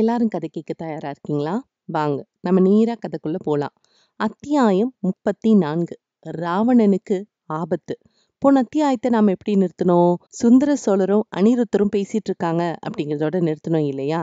எல்லாரும் கதை கேட்க தயாரா இருக்கீங்களா வாங்க நம்ம நீரா கதைக்குள்ள போலாம் அத்தியாயம் முப்பத்தி நான்கு ராவணனுக்கு ஆபத்து போன அத்தியாயத்தை நாம் எப்படி நிறுத்தணும் சுந்தர சோழரும் அனிருத்தரும் பேசிட்டு இருக்காங்க அப்படிங்கிறதோட நிறுத்தணும் இல்லையா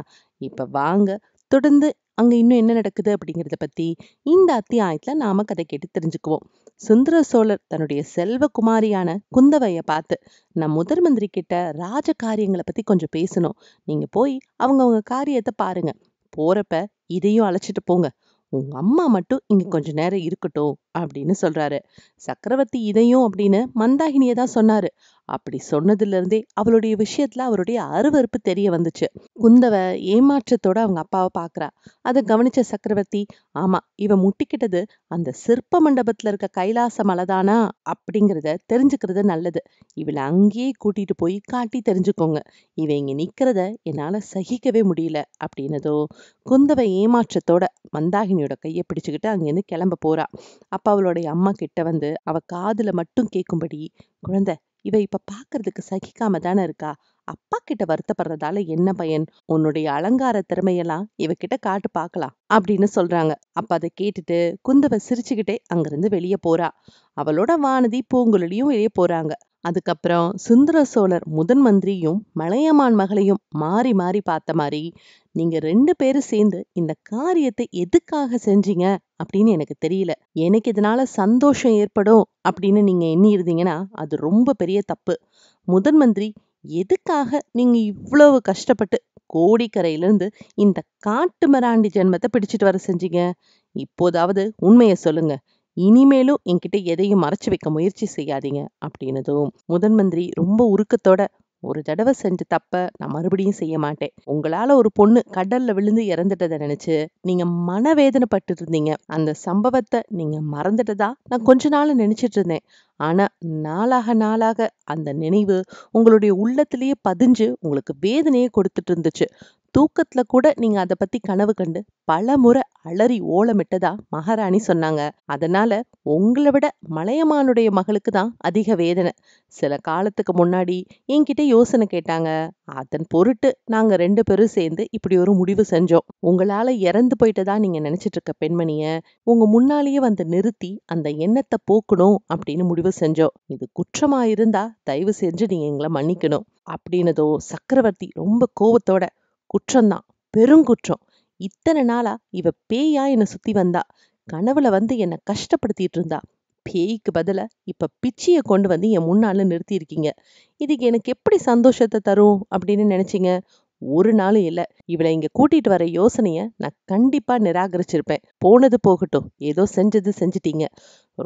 இப்ப வாங்க தொடர்ந்து அங்கே இன்னும் என்ன நடக்குது அப்படிங்கிறத பற்றி இந்த அத்தியாயத்தில் நாம் கதை கேட்டு தெரிஞ்சுக்குவோம் சுந்தர சோழர் தன்னுடைய செல்வ குமாரியான குந்தவையை பார்த்து நம் முதல் மந்திரி கிட்ட ராஜ காரியங்களை பற்றி கொஞ்சம் பேசணும் நீங்கள் போய் அவங்கவுங்க காரியத்தை பாருங்க போகிறப்ப இதையும் அழைச்சிட்டு போங்க உங்க அம்மா மட்டும் இங்க கொஞ்ச நேரம் இருக்கட்டும் அப்படின்னு சொல்றாரு சக்கரவர்த்தி இதையும் அப்படின்னு மந்தாகினியை தான் சொன்னாரு அப்படி சொன்னதுலேருந்தே அவளுடைய விஷயத்தில் அவருடைய அருவறுப்பு தெரிய வந்துச்சு குந்தவை ஏமாற்றத்தோட அவங்க அப்பாவை பார்க்குறா அதை கவனிச்ச சக்கரவர்த்தி ஆமாம் இவ முட்டிக்கிட்டது அந்த சிற்ப மண்டபத்தில் இருக்க கைலாச மலைதானா அப்படிங்கிறத தெரிஞ்சுக்கிறது நல்லது இவளை அங்கேயே கூட்டிகிட்டு போய் காட்டி தெரிஞ்சுக்கோங்க இவ இங்கே நிற்கிறத என்னால் சகிக்கவே முடியல அப்படின்னதோ குந்தவை ஏமாற்றத்தோட மந்தாகினியோட கையை பிடிச்சுக்கிட்டு அங்கேருந்து கிளம்ப போறா அப்பா அவளுடைய அம்மா கிட்ட வந்து அவ காதில் மட்டும் கேட்கும்படி குழந்தை இவ இப்ப பாக்குறதுக்கு சகிக்காம தானே இருக்கா அப்பா கிட்ட வருத்தப்படுறதால என்ன பயன் உன்னுடைய அலங்கார திறமையெல்லாம் இவகிட்ட காட்டு பார்க்கலாம் அப்படின்னு சொல்றாங்க அப்ப அதை கேட்டுட்டு குந்தவை சிரிச்சுக்கிட்டே அங்கிருந்து வெளியே போறா அவளோட வானதி பூங்குழலியும் வெளியே போறாங்க அதுக்கப்புறம் சுந்தர சோழர் முதன் மந்திரியும் மலையமான் மகளையும் மாறி மாறி பார்த்த மாதிரி நீங்கள் ரெண்டு பேரும் சேர்ந்து இந்த காரியத்தை எதுக்காக செஞ்சீங்க அப்படின்னு எனக்கு தெரியல எனக்கு இதனால சந்தோஷம் ஏற்படும் அப்படின்னு நீங்கள் எண்ணி இருந்தீங்கன்னா அது ரொம்ப பெரிய தப்பு முதன் மந்திரி எதுக்காக நீங்கள் இவ்வளவு கஷ்டப்பட்டு கோடிக்கரையிலேருந்து இந்த காட்டு மராண்டி ஜென்மத்தை பிடிச்சிட்டு வர செஞ்சீங்க இப்போதாவது உண்மையை சொல்லுங்கள் இனிமேலும் என்கிட்ட எதையும் மறைச்சு வைக்க முயற்சி செய்யாதீங்க அப்படின்னதும் முதன் மந்திரி ரொம்ப உருக்கத்தோட ஒரு தடவை செஞ்ச தப்ப நான் மறுபடியும் செய்ய மாட்டேன் உங்களால ஒரு பொண்ணு கடல்ல விழுந்து இறந்துட்டதை நினைச்சு நீங்க மனவேதனை பட்டு இருந்தீங்க அந்த சம்பவத்தை நீங்க மறந்துட்டதா நான் கொஞ்ச நாள் நினைச்சிட்டு இருந்தேன் ஆனால் நாளாக நாளாக அந்த நினைவு உங்களுடைய உள்ளத்திலேயே பதிஞ்சு உங்களுக்கு வேதனையை கொடுத்துட்டு இருந்துச்சு தூக்கத்தில் கூட நீங்கள் அதை பற்றி கனவு கண்டு பல முறை அலறி ஓலமிட்டதா மகாராணி சொன்னாங்க அதனால உங்களை விட மலையமானுடைய மகளுக்கு தான் அதிக வேதனை சில காலத்துக்கு முன்னாடி என்கிட்ட யோசனை கேட்டாங்க அதன் பொருட்டு நாங்கள் ரெண்டு பேரும் சேர்ந்து இப்படி ஒரு முடிவு செஞ்சோம் உங்களால் இறந்து போயிட்டதா நீங்கள் நினச்சிட்டு இருக்க பெண்மணியை உங்கள் முன்னாலேயே வந்து நிறுத்தி அந்த எண்ணத்தை போக்கணும் அப்படின்னு முடிவு தவறு செஞ்சோ இது குற்றமா இருந்தா தயவு செஞ்சு நீங்க எங்களை மன்னிக்கணும் அப்படின்னதோ சக்கரவர்த்தி ரொம்ப கோபத்தோட குற்றம்தான் பெருங்குற்றம் இத்தனை நாளா இவ பேயா என்னை சுத்தி வந்தா கனவுல வந்து என்னை கஷ்டப்படுத்திட்டு இருந்தா பேய்க்கு பதில இப்ப பிச்சியை கொண்டு வந்து என் முன்னால நிறுத்தி இருக்கீங்க இதுக்கு எனக்கு எப்படி சந்தோஷத்தை தரும் அப்படின்னு நினைச்சீங்க ஒரு நாளும் இல்ல இவளை இங்க கூட்டிட்டு வர யோசனைய நான் கண்டிப்பா நிராகரிச்சிருப்பேன் போனது போகட்டும் ஏதோ செஞ்சது செஞ்சிட்டீங்க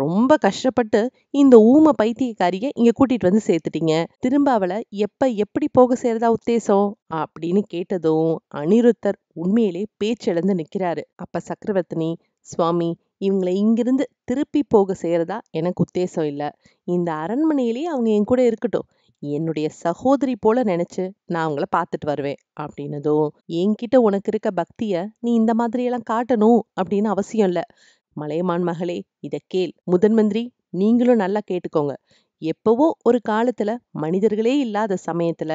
ரொம்ப கஷ்டப்பட்டு இந்த ஊம பைத்தியக்காரியை இங்க கூட்டிட்டு வந்து சேர்த்துட்டீங்க திரும்ப அவளை எப்ப எப்படி போக செய்யறதா உத்தேசம் அப்படின்னு கேட்டதும் அனிருத்தர் உண்மையிலே பேச்சிழந்து நிக்கிறாரு அப்ப சக்கரவர்த்தினி சுவாமி இவங்களை இங்கிருந்து திருப்பி போக செய்யறதா எனக்கு உத்தேசம் இல்லை இந்த அரண்மனையிலேயே அவங்க என் கூட இருக்கட்டும் என்னுடைய சகோதரி போல நினைச்சு நான் அவங்கள பார்த்துட்டு வருவேன் அப்படின்னதும் என்கிட்ட உனக்கு இருக்க பக்தியை நீ இந்த மாதிரியெல்லாம் காட்டணும் அப்படின்னு அவசியம் இல்லை மலையமான் மகளே இதை கேள் முதன் மந்திரி நீங்களும் நல்லா கேட்டுக்கோங்க எப்பவோ ஒரு காலத்துல மனிதர்களே இல்லாத சமயத்துல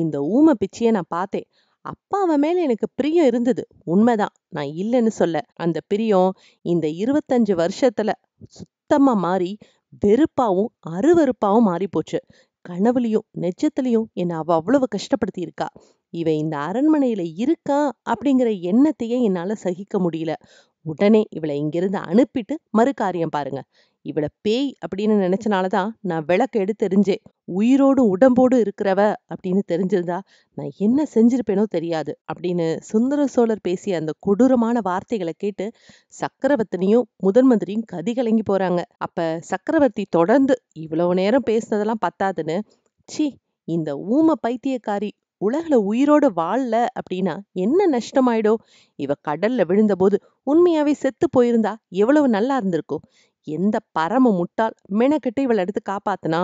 இந்த ஊமை பிச்சைய நான் பார்த்தேன் அப்பா அவன் மேல எனக்கு பிரியம் இருந்தது உண்மைதான் நான் இல்லைன்னு சொல்ல அந்த பிரியம் இந்த இருபத்தஞ்சு வருஷத்துல சுத்தமா மாறி வெறுப்பாவும் அருவறுப்பாவும் மாறி போச்சு கனவுலையும் நெஜத்துலையும் என்னை அவ அவ்வளவு கஷ்டப்படுத்தி இருக்கா இவன் இந்த அரண்மனையில இருக்கா அப்படிங்கிற எண்ணத்தையே என்னால சகிக்க முடியல உடனே இவளை இங்கிருந்து அனுப்பிட்டு மறு காரியம் பாருங்க இவளை பேய் அப்படின்னு நினைச்சனால தான் நான் விளக்கு எடுத்தெறிஞ்சேன் உயிரோடும் உடம்போடு இருக்கிறவ அப்படின்னு தெரிஞ்சிருந்தா நான் என்ன செஞ்சிருப்பேனோ தெரியாது அப்படின்னு சுந்தர சோழர் பேசிய அந்த கொடூரமான வார்த்தைகளை கேட்டு சக்கரவர்த்தினியும் முதன் மந்திரியும் கதி கலங்கி போறாங்க அப்ப சக்கரவர்த்தி தொடர்ந்து இவ்வளவு நேரம் பேசினதெல்லாம் பத்தாதுன்னு சி இந்த ஊம பைத்தியக்காரி உலகில் உயிரோடு வாழல அப்படின்னா என்ன நஷ்டமாயிடும் இவ கடல்ல விழுந்தபோது உண்மையாவே செத்து போயிருந்தா எவ்வளவு நல்லா இருந்திருக்கும் எந்த பரம முட்டால் மெனக்கெட்டு இவளை எடுத்து காப்பாத்தினா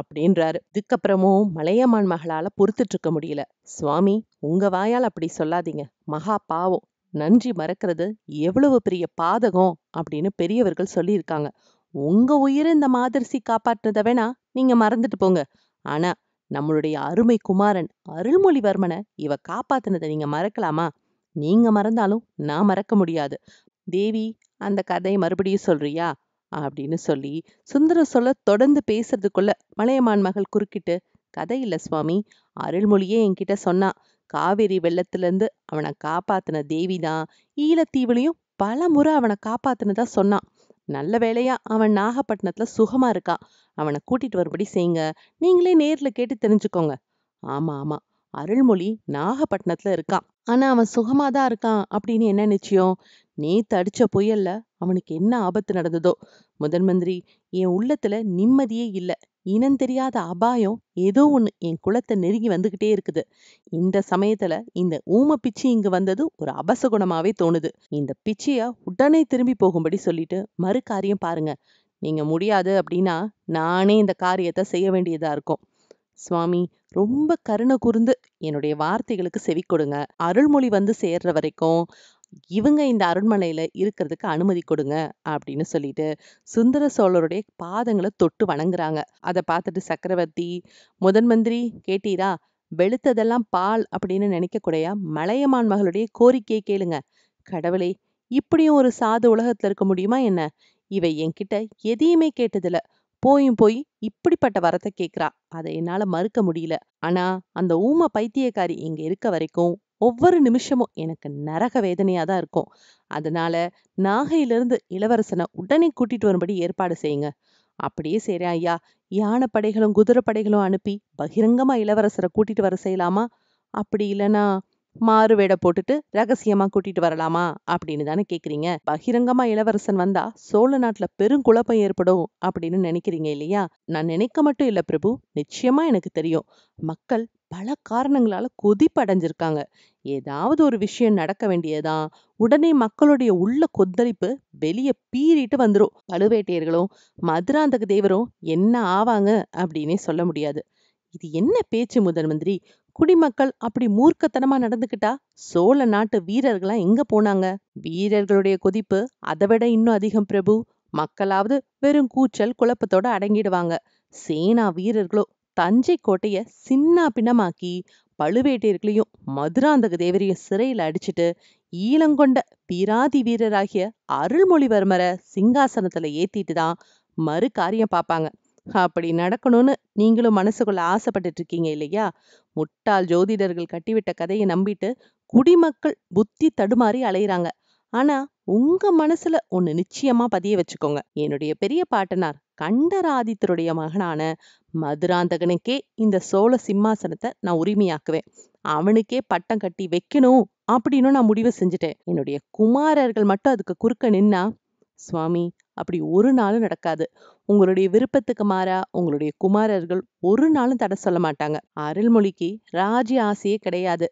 அப்படின்றாரு இதுக்கப்புறமும் மலையமான் மகளால பொறுத்துட்டு இருக்க முடியல சுவாமி உங்க வாயால் அப்படி சொல்லாதீங்க மகா பாவம் நன்றி மறக்கிறது எவ்வளவு பெரிய பாதகம் அப்படின்னு பெரியவர்கள் சொல்லியிருக்காங்க உங்க உயிரை இந்த மாதிரி காப்பாற்றுறத வேணா நீங்க மறந்துட்டு போங்க ஆனா நம்மளுடைய அருமை குமாரன் அருள்மொழிவர்மனை இவ காப்பாத்தினதை நீங்க மறக்கலாமா நீங்க மறந்தாலும் நான் மறக்க முடியாது தேவி அந்த கதையை மறுபடியும் சொல்றியா அப்படின்னு சொல்லி சுந்தர சொல்ல தொடர்ந்து பேசுறதுக்குள்ள மலையமான் மகள் குறுக்கிட்டு கதை இல்லை சுவாமி அருள்மொழியே என்கிட்ட சொன்னா காவேரி வெள்ளத்திலேருந்து அவனை காப்பாத்தின தேவி தான் ஈழத்தீவுலையும் பல முறை அவனை காப்பாத்தினதா சொன்னான் நல்ல வேலையா அவன் நாகப்பட்டினத்துல சுகமா இருக்கா அவனை கூட்டிட்டு வரும்படி செய்யுங்க நீங்களே நேர்ல கேட்டு தெரிஞ்சுக்கோங்க ஆமா ஆமா அருள்மொழி நாகப்பட்டினத்துல இருக்கான் ஆனா அவன் சுகமா தான் இருக்கான் அப்படின்னு என்ன நிச்சயம் நேத்து அடிச்ச புயல்ல அவனுக்கு என்ன ஆபத்து நடந்ததோ முதன் மந்திரி என் உள்ளத்துல நிம்மதியே இல்லை இனந்தெரியாத அபாயம் ஏதோ ஒன்று என் குலத்தை நெருங்கி வந்துக்கிட்டே இருக்குது இந்த சமயத்தில் இந்த ஊம பிச்சி இங்கு வந்தது ஒரு அபசகுணமாகவே தோணுது இந்த பிச்சைய உடனே திரும்பி போகும்படி சொல்லிட்டு மறு காரியம் பாருங்க நீங்கள் முடியாது அப்படின்னா நானே இந்த காரியத்தை செய்ய வேண்டியதாக இருக்கும் சுவாமி ரொம்ப கருணை கூர்ந்து என்னுடைய வார்த்தைகளுக்கு செவி கொடுங்க அருள்மொழி வந்து சேர்ற வரைக்கும் இவங்க இந்த அரண்மனையில் இருக்கிறதுக்கு அனுமதி கொடுங்க அப்படின்னு சொல்லிட்டு சுந்தர சோழருடைய பாதங்களை தொட்டு வணங்குறாங்க அதை பார்த்துட்டு சக்கரவர்த்தி முதன் மந்திரி கேட்டீரா வெளுத்ததெல்லாம் பால் அப்படின்னு நினைக்கக்கூடிய மலையமான் மகளுடைய கோரிக்கையை கேளுங்க கடவுளே இப்படியும் ஒரு சாது உலகத்துல இருக்க முடியுமா என்ன இவ என்கிட்ட எதையுமே கேட்டதில்ல போயும் போய் இப்படிப்பட்ட வரத்தை கேட்குறா அதை என்னால் மறுக்க முடியல ஆனால் அந்த ஊம பைத்தியக்காரி இங்கே இருக்க வரைக்கும் ஒவ்வொரு நிமிஷமும் எனக்கு நரக வேதனையாக தான் இருக்கும் அதனால நாகையிலிருந்து இளவரசனை உடனே கூட்டிட்டு வரும்படி ஏற்பாடு செய்யுங்க அப்படியே செய்கிறேன் ஐயா யானை படைகளும் குதிரை படைகளும் அனுப்பி பகிரங்கமாக இளவரசரை கூட்டிட்டு வர செய்யலாமா அப்படி இல்லைனா மாறு வேடை போட்டுட்டு ரகசியமா கூட்டிட்டு வரலாமா அப்படின்னு தானே கேட்குறீங்க பகிரங்கமா இளவரசன் வந்தா சோழ நாட்டுல பெரும் குழப்பம் ஏற்படும் அப்படின்னு நினைக்கிறீங்க இல்லையா நான் நினைக்க மட்டும் இல்ல பிரபு நிச்சயமா எனக்கு தெரியும் மக்கள் பல காரணங்களால கொதிப்படைஞ்சிருக்காங்க ஏதாவது ஒரு விஷயம் நடக்க வேண்டியதான் உடனே மக்களுடைய உள்ள கொந்தளிப்பு வெளியே பீறிட்டு வந்துடும் பழுவேட்டையர்களும் மதுராந்தக தேவரும் என்ன ஆவாங்க அப்படின்னே சொல்ல முடியாது இது என்ன பேச்சு முதல் மந்திரி குடிமக்கள் அப்படி மூர்க்கத்தனமா நடந்துகிட்டா சோழ நாட்டு வீரர்கள்லாம் எங்க போனாங்க வீரர்களுடைய கொதிப்பு அதை விட இன்னும் அதிகம் பிரபு மக்களாவது வெறும் கூச்சல் குழப்பத்தோட அடங்கிடுவாங்க சேனா வீரர்களோ தஞ்சை கோட்டையை சின்ன பின்னமாக்கி பழுவேட்டையர்களையும் மதுராந்தக தேவரையும் சிறையில் அடிச்சுட்டு ஈழங்கொண்ட பீராதி வீரராகிய அருள்மொழிவர்மரை சிங்காசனத்துல ஏத்திட்டு தான் மறு காரியம் பார்ப்பாங்க அப்படி நடக்கணும்னு நீங்களும் மனசுக்குள்ள ஆசைப்பட்டுட்டு இருக்கீங்க இல்லையா முட்டாள் ஜோதிடர்கள் கட்டிவிட்ட கதையை நம்பிட்டு குடிமக்கள் புத்தி தடுமாறி அலையிறாங்க ஆனா உங்க மனசுல ஒண்ணு நிச்சயமா பதிய வச்சுக்கோங்க என்னுடைய பெரிய பாட்டனார் கண்டராதித்தருடைய மகனான மதுராந்தகனுக்கே இந்த சோழ சிம்மாசனத்தை நான் உரிமையாக்குவேன் அவனுக்கே பட்டம் கட்டி வைக்கணும் அப்படின்னு நான் முடிவு செஞ்சுட்டேன் என்னுடைய குமாரர்கள் மட்டும் அதுக்கு குறுக்க நின்னா சுவாமி அப்படி ஒரு நாளும் நடக்காது உங்களுடைய விருப்பத்துக்கு மாறா உங்களுடைய குமாரர்கள் ஒரு நாளும் தடை சொல்ல மாட்டாங்க அருள்மொழிக்கு ராஜ்ய ஆசையே கிடையாது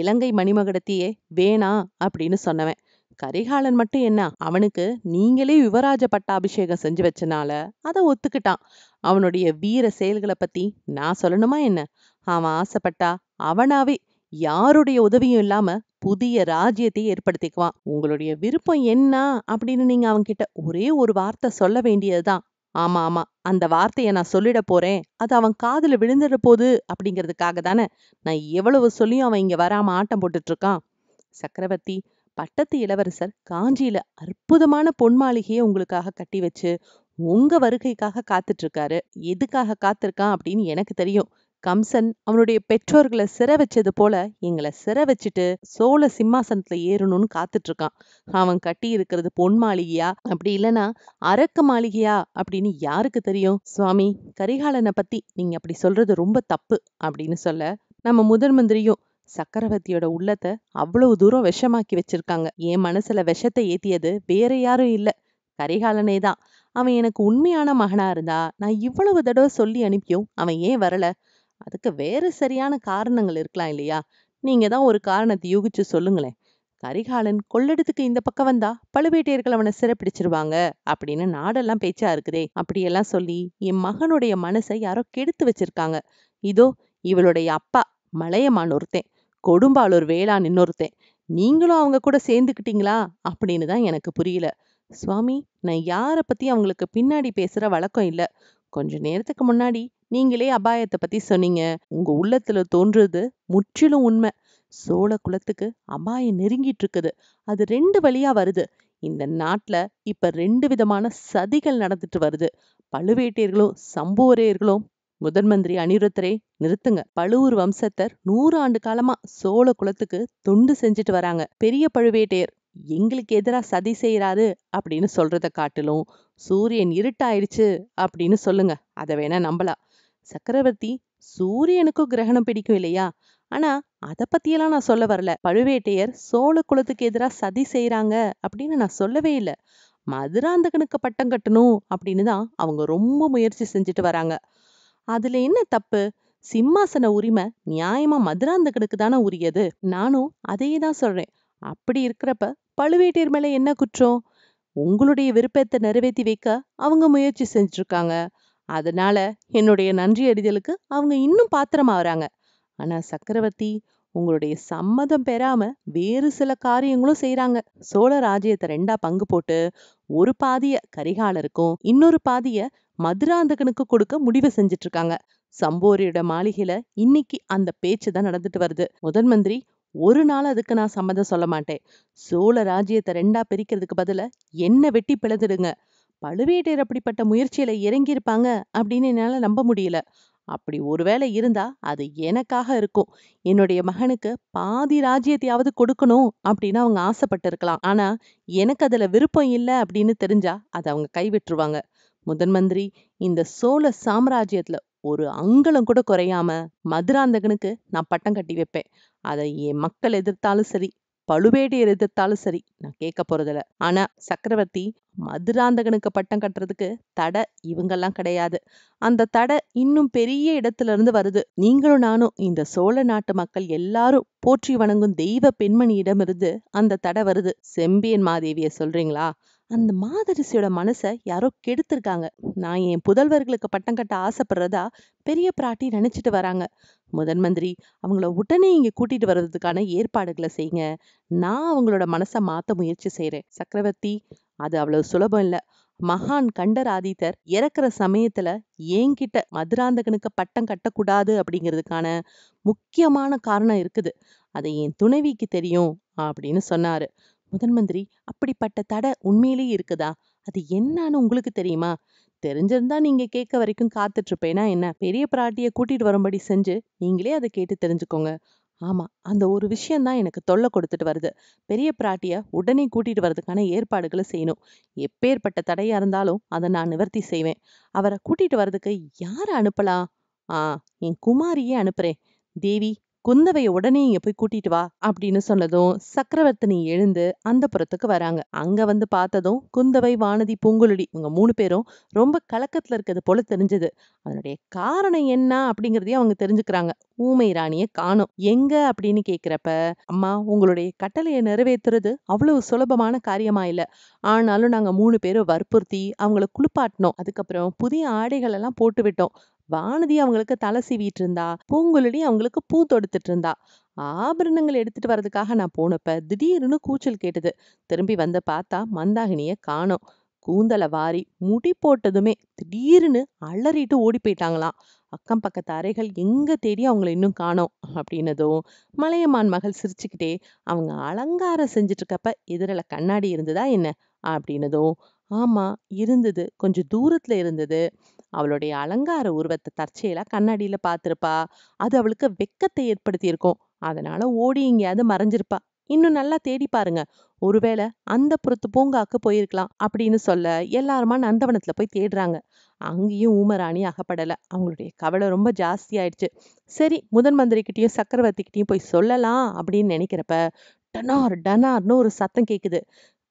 இலங்கை மணிமகடத்தையே வேணாம் அப்படின்னு சொன்னவன் கரிகாலன் மட்டும் என்ன அவனுக்கு நீங்களே யுவராஜ பட்டாபிஷேகம் செஞ்சு வச்சனால அதை ஒத்துக்கிட்டான் அவனுடைய வீர செயல்களை பத்தி நான் சொல்லணுமா என்ன அவன் ஆசைப்பட்டா அவனாவே யாருடைய உதவியும் இல்லாம புதிய ராஜ்யத்தை ஏற்படுத்திக்குவான் உங்களுடைய விருப்பம் என்ன அப்படின்னு நீங்க அவன்கிட்ட ஒரே ஒரு வார்த்தை சொல்ல வேண்டியதுதான் ஆமா ஆமா அந்த வார்த்தையை நான் சொல்லிட போறேன் அது அவன் காதுல விழுந்துட போகுது அப்படிங்கிறதுக்காக தானே நான் எவ்வளவு சொல்லியும் அவன் இங்க வராம ஆட்டம் போட்டுட்டு இருக்கான் சக்கரவர்த்தி பட்டத்து இளவரசர் காஞ்சியில அற்புதமான பொன் மாளிகையை உங்களுக்காக கட்டி வச்சு உங்க வருகைக்காக காத்துட்டு இருக்காரு எதுக்காக காத்திருக்கான் அப்படின்னு எனக்கு தெரியும் கம்சன் அவனுடைய பெற்றோர்களை சிற வச்சது போல எங்களை சிற வச்சுட்டு சோழ சிம்மாசனத்துல ஏறணும்னு காத்துட்டு இருக்கான் அவன் கட்டி இருக்கிறது பொன் மாளிகையா அப்படி இல்லைன்னா அரக்க மாளிகையா அப்படின்னு யாருக்கு தெரியும் சுவாமி கரிகாலனை பத்தி நீங்க அப்படி சொல்றது ரொம்ப தப்பு அப்படின்னு சொல்ல நம்ம முதன் மந்திரியும் சக்கரவர்த்தியோட உள்ளத்தை அவ்வளவு தூரம் விஷமாக்கி வச்சிருக்காங்க என் மனசுல விஷத்தை ஏத்தியது வேற யாரும் இல்ல கரிகாலனே தான் அவன் எனக்கு உண்மையான மகனா இருந்தா நான் இவ்வளவு தடவை சொல்லி அனுப்பியும் அவன் ஏன் வரல அதுக்கு வேற சரியான காரணங்கள் இருக்கலாம் இல்லையா நீங்க தான் ஒரு காரணத்தை யூகிச்சு சொல்லுங்களேன் கரிகாலன் கொள்ளிடத்துக்கு இந்த பக்கம் வந்தா பழுவேட்டையர்கள் அவனை சிறப்பிடிச்சிருவாங்க அப்படின்னு நாடெல்லாம் பேச்சா இருக்குதே அப்படியெல்லாம் சொல்லி என் மகனுடைய மனசை யாரோ கெடுத்து வச்சிருக்காங்க இதோ இவளுடைய அப்பா மலையமான் ஒருத்தன் கொடும்பாளூர் வேளாண் இன்னொருத்தேன் நீங்களும் அவங்க கூட சேர்ந்துக்கிட்டீங்களா அப்படின்னு தான் எனக்கு புரியல சுவாமி நான் யாரை பத்தி அவங்களுக்கு பின்னாடி பேசுற வழக்கம் இல்ல கொஞ்ச நேரத்துக்கு முன்னாடி நீங்களே அபாயத்தை பத்தி சொன்னீங்க உங்க உள்ளத்துல தோன்றுறது முற்றிலும் உண்மை சோழ குலத்துக்கு அபாயம் நெருங்கிட்டு இருக்குது அது ரெண்டு வழியா வருது இந்த நாட்டில் இப்ப ரெண்டு விதமான சதிகள் நடந்துட்டு வருது பழுவேட்டையர்களும் சம்புவரையர்களும் முதன் மந்திரி அனிருத்தரே நிறுத்துங்க பழுவூர் வம்சத்தர் நூறு ஆண்டு காலமா சோழ குலத்துக்கு தொண்டு செஞ்சுட்டு வராங்க பெரிய பழுவேட்டையர் எங்களுக்கு எதிராக சதி செய்கிறாரு அப்படின்னு சொல்றத காட்டிலும் சூரியன் இருட்டாயிருச்சு அப்படின்னு சொல்லுங்க அதை வேணா நம்பலாம் சக்கரவர்த்தி சூரியனுக்கும் கிரகணம் பிடிக்கும் இல்லையா ஆனா அதை பத்தியெல்லாம் நான் சொல்ல வரல பழுவேட்டையர் சோழ குலத்துக்கு எதிராக சதி செய்கிறாங்க அப்படின்னு நான் சொல்லவே இல்லை மதுராந்தகனுக்கு பட்டம் கட்டணும் அப்படின்னு தான் அவங்க ரொம்ப முயற்சி செஞ்சுட்டு வராங்க அதுல என்ன தப்பு சிம்மாசன உரிமை நியாயமா மதுராந்தகனுக்கு தானே உரியது நானும் அதையே தான் சொல்றேன் அப்படி இருக்கிறப்ப பழுவேட்டையர் மேல என்ன குற்றம் உங்களுடைய விருப்பத்தை நிறைவேற்றி வைக்க அவங்க முயற்சி செஞ்சிருக்காங்க அதனால என்னுடைய நன்றி அறிதலுக்கு அவங்க இன்னும் பாத்திரமாகறாங்க ஆனா சக்கரவர்த்தி உங்களுடைய சம்மதம் பெறாம வேறு சில காரியங்களும் செய்யறாங்க சோழ ராஜ்யத்தை ரெண்டா பங்கு போட்டு ஒரு பாதிய கரிகாலருக்கும் இன்னொரு பாதிய மதுராந்தகனுக்கு கொடுக்க முடிவு செஞ்சுட்டு இருக்காங்க சம்போரியோட மாளிகையில இன்னைக்கு அந்த பேச்சு தான் நடந்துட்டு வருது முதன் மந்திரி ஒரு நாள் அதுக்கு நான் சம்மதம் சொல்ல மாட்டேன் சோழ ராஜ்யத்தை ரெண்டா பிரிக்கிறதுக்கு பதில என்ன வெட்டி பிளந்துடுங்க பழுவேட்டையர் அப்படிப்பட்ட முயற்சியில இறங்கி இருப்பாங்க அப்படின்னு என்னால நம்ப முடியல அப்படி ஒருவேளை இருந்தா அது எனக்காக இருக்கும் என்னுடைய மகனுக்கு பாதி ராஜ்யத்தையாவது கொடுக்கணும் அப்படின்னு அவங்க ஆசைப்பட்டிருக்கலாம் ஆனா எனக்கு அதுல விருப்பம் இல்லை அப்படின்னு தெரிஞ்சா அதை அவங்க கைவிட்டுருவாங்க முதன் மந்திரி இந்த சோழ சாம்ராஜ்யத்துல ஒரு அங்கலம் கூட குறையாம மதுராந்தகனுக்கு நான் பட்டம் கட்டி வைப்பேன் அதை என் மக்கள் எதிர்த்தாலும் சரி பழுவேட்டையர் எதிர்த்தாலும் சரி நான் கேட்க போறதில்ல ஆனா சக்கரவர்த்தி மதுராந்தகனுக்கு பட்டம் கட்டுறதுக்கு தடை இவங்கெல்லாம் கிடையாது அந்த தடை இன்னும் பெரிய இடத்துல இருந்து வருது நீங்களும் நானும் இந்த சோழ நாட்டு மக்கள் எல்லாரும் போற்றி வணங்கும் தெய்வ பெண்மணியிடமிருந்து அந்த தடை வருது செம்பியன் மாதேவிய சொல்றீங்களா அந்த மாதரிசியோட மனசை யாரோ கெடுத்திருக்காங்க நான் என் புதல்வர்களுக்கு பட்டம் கட்ட ஆசைப்படுறதா பெரிய பிராட்டி நினச்சிட்டு வராங்க முதன் மந்திரி அவங்கள உடனே இங்கே கூட்டிட்டு வர்றதுக்கான ஏற்பாடுகளை செய்யுங்க நான் அவங்களோட மனசை மாற்ற முயற்சி செய்கிறேன் சக்கரவர்த்தி அது அவ்வளோ சுலபம் இல்லை மகான் கண்டராதித்தர் இறக்குற சமயத்துல என்கிட்ட மதுராந்தகனுக்கு பட்டம் கட்டக்கூடாது அப்படிங்கிறதுக்கான முக்கியமான காரணம் இருக்குது அதை என் துணைவிக்கு தெரியும் அப்படின்னு சொன்னாரு முதன் மந்திரி அப்படிப்பட்ட தடை உண்மையிலேயே இருக்குதா அது என்னன்னு உங்களுக்கு தெரியுமா தெரிஞ்சிருந்தா நீங்க கேட்க வரைக்கும் காத்துட்டு இருப்பேனா என்ன பெரிய பிராட்டியை கூட்டிட்டு வரும்படி செஞ்சு நீங்களே அதை கேட்டு தெரிஞ்சுக்கோங்க ஆமா அந்த ஒரு விஷயம்தான் எனக்கு தொல்லை கொடுத்துட்டு வருது பெரிய பிராட்டிய உடனே கூட்டிட்டு வரதுக்கான ஏற்பாடுகளை செய்யணும் எப்பேற்பட்ட தடையா இருந்தாலும் அதை நான் நிவர்த்தி செய்வேன் அவரை கூட்டிட்டு வர்றதுக்கு யாரை அனுப்பலாம் ஆ என் குமாரியே அனுப்புறேன் தேவி குந்தவைய உடனே இங்க போய் கூட்டிட்டு வா அப்படின்னு சொன்னதும் சக்கரவர்த்தினி எழுந்து அந்த புறத்துக்கு வராங்க அங்க வந்து பார்த்ததும் குந்தவை வானதி பூங்குழலி இவங்க மூணு பேரும் ரொம்ப கலக்கத்துல இருக்கிறது போல தெரிஞ்சது அதனுடைய காரணம் என்ன அப்படிங்கறதையும் அவங்க தெரிஞ்சுக்கிறாங்க ஊமை ராணிய காணும் எங்க அப்படின்னு கேக்குறப்ப அம்மா உங்களுடைய கட்டளையை நிறைவேற்றுறது அவ்வளவு சுலபமான காரியமா இல்ல ஆனாலும் நாங்க மூணு பேரும் வற்புறுத்தி அவங்கள குளிப்பாட்டினோம் அதுக்கப்புறம் புதிய ஆடைகள் எல்லாம் போட்டு விட்டோம் வானதி அவங்களுக்கு தலை சீவிட்டு இருந்தா பூங்குழலி அவங்களுக்கு பூ தொடுத்துட்டு இருந்தா ஆபரணங்கள் எடுத்துட்டு வர்றதுக்காக நான் போனப்ப திடீர்னு கூச்சல் கேட்டது திரும்பி வந்து பார்த்தா மந்தாகினிய காணோம் கூந்தலை வாரி முடி போட்டதுமே திடீர்னு அலறிட்டு ஓடி போயிட்டாங்களாம் அக்கம் பக்கத்து அறைகள் எங்க தேடி அவங்கள இன்னும் காணோம் அப்படின்னதும் மலையமான் மகள் சிரிச்சுக்கிட்டே அவங்க அலங்காரம் செஞ்சுட்டு இருக்கப்ப எதிரில கண்ணாடி இருந்ததா என்ன அப்படின்னதும் ஆமா இருந்தது. கொஞ்சம் தூரத்துல இருந்தது. அவளுடைய அலங்கார உருவத்தை தற்செயலா கண்ணாடியில பார்த்திருப்பா. அது அவளுக்கு வெக்கத்தை ஏற்படுத்தியிருக்கும். அதனால ஓடி எங்கேயாவது மறைஞ்சிருப்பா. இன்னும் நல்லா தேடி பாருங்க. ஒருவேளை அந்த புறத்து பூங்காக்கு போயிருக்கலாம் அப்படின்னு சொல்ல எல்லாருமா நந்தவனத்துல போய் தேடுறாங்க. அங்கேயும் ஊமராணி அகப்படல. அவங்களுடைய கவலை ரொம்ப ஜாஸ்தி ஆயிடுச்சு சரி முதன் மந்திரிகிட்டயும் சக்கரவர்த்தி கிட்டயும் போய் சொல்லலாம் அப்படின்னு நினைக்கிறப்ப டனார் டனார்னு ஒரு சத்தம் கேக்குது.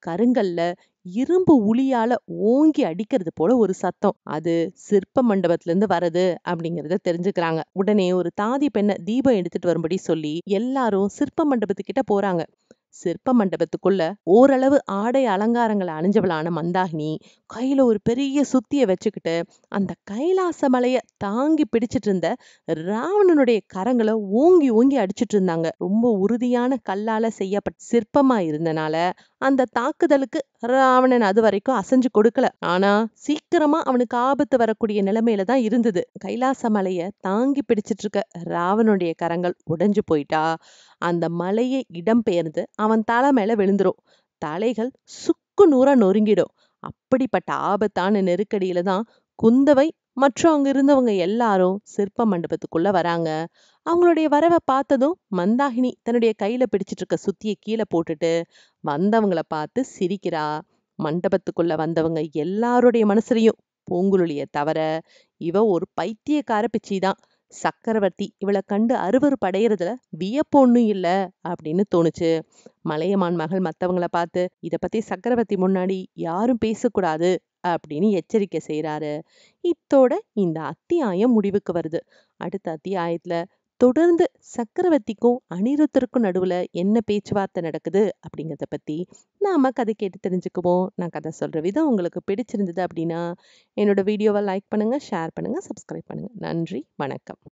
கருங்கல்ல இரும்பு உளியால ஓங்கி அடிக்கிறது போல ஒரு சத்தம் அது சிற்ப மண்டபத்துல இருந்து வருது அப்படிங்கறத தெரிஞ்சுக்கிறாங்க உடனே ஒரு தாதி பெண்ணை தீபம் எடுத்துட்டு வரும்படி சொல்லி எல்லாரும் சிற்ப மண்டபத்துக்கிட்ட போறாங்க சிற்ப மண்டபத்துக்குள்ள ஓரளவு ஆடை அலங்காரங்களை அணிஞ்சவளான மந்தாகினி கையில ஒரு பெரிய சுத்திய வச்சுக்கிட்டு அந்த கைலாச மலைய தாங்கி பிடிச்சிட்டு இருந்த ராவணனுடைய கரங்களை ஓங்கி ஓங்கி அடிச்சிட்டு இருந்தாங்க ரொம்ப உறுதியான கல்லால செய்யப்பட்ட சிற்பமா இருந்தனால அந்த தாக்குதலுக்கு ராவணன் அது வரைக்கும் அசைஞ்சு கொடுக்கல ஆனா சீக்கிரமா அவனுக்கு ஆபத்து வரக்கூடிய நிலைமையில தான் இருந்தது கைலாச மலைய தாங்கி பிடிச்சிட்டு இருக்க ராவனுடைய கரங்கள் உடைஞ்சு போயிட்டா அந்த மலையே இடம்பெயர்ந்து அவன் தலை மேலே விழுந்துடும் தலைகள் சுக்கு நூறாக நொறுங்கிடும் அப்படிப்பட்ட ஆபத்தான நெருக்கடியில தான் குந்தவை மற்றும் அங்க இருந்தவங்க எல்லாரும் சிற்ப மண்டபத்துக்குள்ள வராங்க அவங்களுடைய வரவை பார்த்ததும் மந்தாகினி தன்னுடைய கையில பிடிச்சிட்டு இருக்க சுத்திய கீழே போட்டுட்டு வந்தவங்கள பார்த்து சிரிக்கிறா மண்டபத்துக்குள்ள வந்தவங்க எல்லாருடைய மனசுலையும் பூங்குழலிய தவிர இவ ஒரு பைத்தியக்கார பிச்சி தான் சக்கரவர்த்தி இவளை கண்டு அருவறுப்பு படையிறதுல வியப்பு ஒன்றும் இல்லை அப்படின்னு தோணுச்சு மலையமான் மகள் மற்றவங்களை பார்த்து இதை பத்தி சக்கரவர்த்தி முன்னாடி யாரும் பேசக்கூடாது அப்படின்னு எச்சரிக்கை செய்கிறாரு இத்தோட இந்த அத்தியாயம் முடிவுக்கு வருது அடுத்த அத்தியாயத்தில் தொடர்ந்து சக்கரவர்த்திக்கும் அனிருத்தருக்கும் நடுவில் என்ன பேச்சுவார்த்தை நடக்குது அப்படிங்கிறத பற்றி நாம் கதை கேட்டு தெரிஞ்சுக்குவோம் நான் கதை சொல்கிற விதம் உங்களுக்கு பிடிச்சிருந்தது அப்படின்னா என்னோடய வீடியோவை லைக் பண்ணுங்கள் ஷேர் பண்ணுங்கள் சப்ஸ்கிரைப் பண்ணுங்கள் நன்றி வணக்கம்